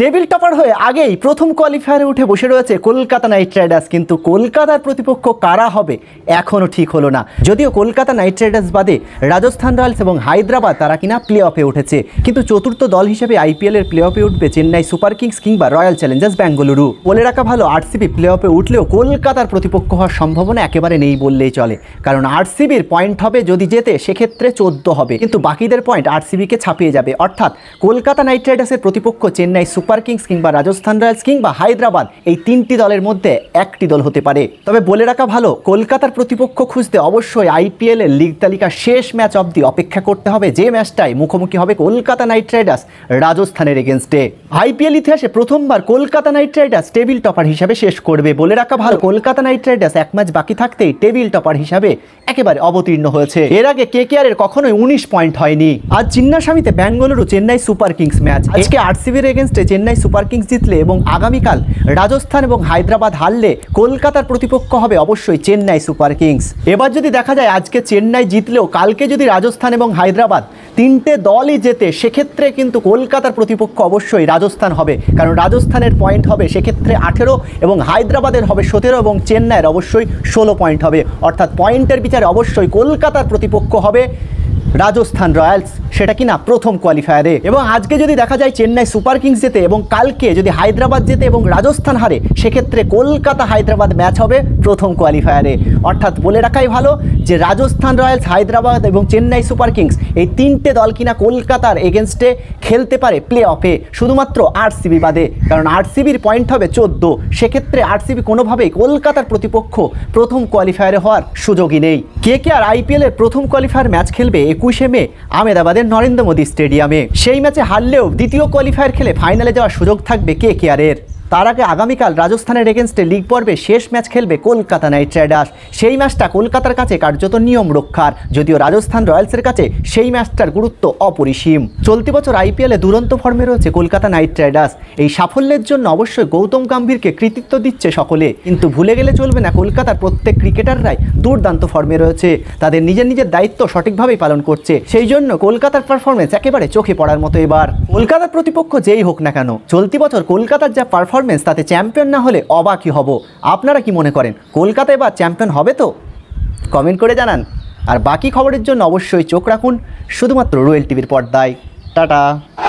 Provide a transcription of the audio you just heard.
table topper হয়ে আগেই প্রথম কোয়ালিফায়ারে উঠে বসে রয়েছে কলকাতা নাইট রাইডার্স কিন্তু কলকাতার প্রতিপক্ষ কারা হবে এখনও ঠিক হলো না যদিও কলকাতা নাইট রাইডার্স বাদে রাজস্থান রয়্যালস এবং হায়দ্রাবাদ তারা কিনা প্লে অফে উঠেছে কিন্তু চতুর্থ দল হিসেবে আইপিএলের প্লে অফে উঠবে চেন্নাই সুপার কিংস কিংবা রয়্যাল চ্যালেঞ্জার্স ব্যাঙ্গালুরু বলে রাখা ভালো আরসিবি প্লে অফে উঠলেও কলকাতার প্রতিপক্ষ হওয়ার সম্ভাবনা একেবারে নেই বললেই চলে কারণ আরসিবির পয়েন্ট হবে যদি যেতে সেক্ষেত্রে চোদ্দ হবে কিন্তু বাকিদের পয়েন্ট আরসিবিকে ছাপিয়ে যাবে অর্থাৎ কলকাতা নাইট রাইডার্সের প্রতিপক্ষ চেন্নাই সুপার সুপার কিংস কিংবা রাজস্থান রয়্যালস কিংবা হায়দ্রাবাদ এই তিনটি দলের মধ্যে একটি দল হতে পারে তবে বলে রাখা ভালো কলকাতার প্রতিপক্ষ খুঁজতে অবশ্যই আইপিএল এর লিগ তালিকা শেষ ম্যাচ অবধি অপেক্ষা করতে হবে যে ম্যাচটায় মুখোমুখি হবে কলকাতা নাইট রাইডার্স রাজস্থানের এগেনস্টে আইপিএল ইতিহাসে প্রথমবার Kolkata knight riders table topper হিসাবে শেষ করবে বলে রাখা ভালো কলকাতা নাইট রাইডার্স এক ম্যাচ বাকি থাকতেই টেবিল টপার হিসাবে একেবারে অবতীর্ণ হয়েছে এর আগে কে এর কখনোই উনিশ পয়েন্ট হয়নি আজ চিন্নাস্বামীতে Bengaluru Chennai super kings match আজকে আরসিবির এগেনস্টে চেন্নাই সুপার কিংস জিতলে এবং আগামীকাল রাজস্থান এবং হায়দ্রাবাদ হারলে কলকাতার প্রতিপক্ষ হবে অবশ্যই চেন্নাই সুপার কিংস এবার যদি দেখা যায় আজকে চেন্নাই জিতলেও কালকে যদি রাজস্থান এবং হায়দ্রাবাদ তিনটে দলই জেতে সেক্ষেত্রে কিন্তু কলকাতার প্রতিপক্ষ অবশ্যই রাজস্থান হবে কারণ রাজস্থানের পয়েন্ট হবে সেক্ষেত্রে আঠেরো এবং হায়দ্রাবাদের হবে সতেরো এবং চেন্নাইয়ের অবশ্যই ষোলো পয়েন্ট হবে অর্থাৎ পয়েন্টের বিচারে অবশ্যই কলকাতার প্রতিপক্ষ হবে রাজস্থান রয়্যালস সেটা কিনা প্রথম কোয়ালিফায়ারে এবং আজকে যদি দেখা যায় চেন্নাই সুপার কিংস যেতে এবং কালকে যদি হায়দ্রাবাদ যেতে এবং রাজস্থান হারে সেক্ষেত্রে কলকাতা হায়দ্রাবাদ ম্যাচ হবে প্রথম কোয়ালিফায়ারে অর্থাৎ বলে রাখাই ভালো যে রাজস্থান রয়্যালস হায়দ্রাবাদ এবং চেন্নাই সুপার কিংস এই তিনটে দল কিনা কলকাতার এগেনস্টে খেলতে পারে প্লে অফে শুধুমাত্র আরসিবি বাদে কারণ আরসিবির পয়েন্ট হবে চোদ্দ সেক্ষেত্রে আরসিবি কোনোভাবেই কলকাতার প্রতিপক্ষ প্রথম কোয়ালিফায়ারে হওয়ার সুযোগই নেই কে কে আর আইপিএলের প্রথম কোয়ালিফায়ার ম্যাচ খেলবে একুশে মে আহমেদাবাদের নরেন্দ্র মোদী স্টেডিয়ামে সেই ম্যাচে হারলেও দ্বিতীয় কোয়ালিফায়ার খেলে ফাইনালে যাওয়ার সুযোগ থাকবে কে কে আরের তার আগে আগামীকাল রাজস্থানের এগেনস্টে লিগ পর্বে শেষ ম্যাচ খেলবে কলকাতা নাইট রাইডার্স সেই ম্যাচটা কলকাতার কাছে কার্যত নিয়ম রক্ষার যদিও রাজস্থান রয়্যালসের কাছে সেই ম্যাচটার গুরুত্ব অপরিসীম চলতি বছর আইপিএলে দুরন্ত ফর্মে রয়েছে কলকাতা নাইট রাইডার্স এই সাফল্যের জন্য অবশ্যই গৌতম গাম্ভীরকে কৃতিত্ব দিচ্ছে সকলে কিন্তু ভুলে গেলে চলবে না কলকাতার প্রত্যেক ক্রিকেটাররাই দুর্দান্ত ফর্মে রয়েছে তাদের নিজের নিজের দায়িত্ব সঠিকভাবেই পালন করছে সেই জন্য কলকাতার পারফরমেন্স একেবারে চোখে পড়ার মতো এবার কলকাতার প্রতিপক্ষ যেই হোক না কেন চলতি বছর কলকাতার যা পারফরমেন্স পারফরমেন্স তাতে চ্যাম্পিয়ন না হলে অবাকই হব আপনারা কি মনে করেন কলকাতায় বা চ্যাম্পিয়ন হবে তো কমেন্ট করে জানান আর বাকি খবরের জন্য অবশ্যই চোখ রাখুন শুধুমাত্র রোয়েল টিভির পর্দায় টাটা